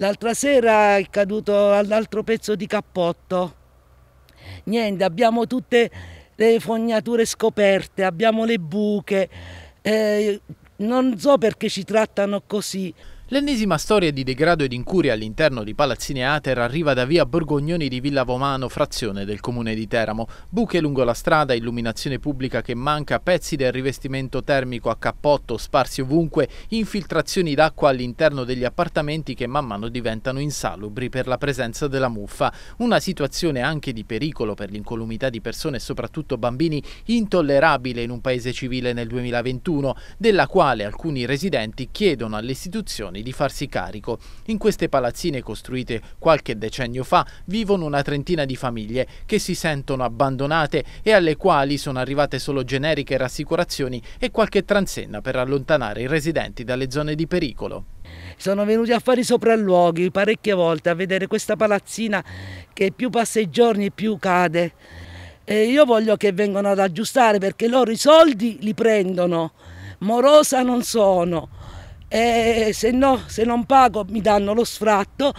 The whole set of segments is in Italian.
L'altra sera è caduto all'altro pezzo di cappotto. Niente, abbiamo tutte le fognature scoperte, abbiamo le buche. Eh, non so perché ci trattano così. L'ennesima storia di degrado ed incuria all'interno di Palazzine Ater arriva da via Borgognoni di Villa Vomano, frazione del comune di Teramo. Buche lungo la strada, illuminazione pubblica che manca, pezzi del rivestimento termico a cappotto sparsi ovunque, infiltrazioni d'acqua all'interno degli appartamenti che man mano diventano insalubri per la presenza della muffa. Una situazione anche di pericolo per l'incolumità di persone e soprattutto bambini intollerabile in un paese civile nel 2021, della quale alcuni residenti chiedono alle istituzioni giovani di farsi carico. In queste palazzine costruite qualche decennio fa vivono una trentina di famiglie che si sentono abbandonate e alle quali sono arrivate solo generiche rassicurazioni e qualche transenna per allontanare i residenti dalle zone di pericolo. Sono venuti a fare i sopralluoghi parecchie volte a vedere questa palazzina che più passa i giorni più cade. E io voglio che vengano ad aggiustare perché loro i soldi li prendono, morosa non sono e se, no, se non pago mi danno lo sfratto,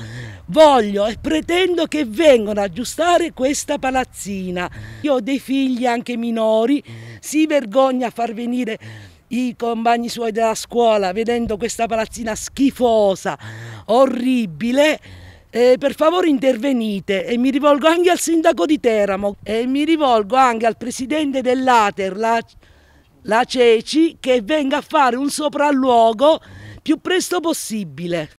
voglio e pretendo che vengano a aggiustare questa palazzina. Io ho dei figli anche minori, si vergogna a far venire i compagni suoi della scuola vedendo questa palazzina schifosa, orribile. Eh, per favore intervenite e mi rivolgo anche al sindaco di Teramo e mi rivolgo anche al presidente dell'Ater, la, la Ceci, che venga a fare un sopralluogo più presto possibile.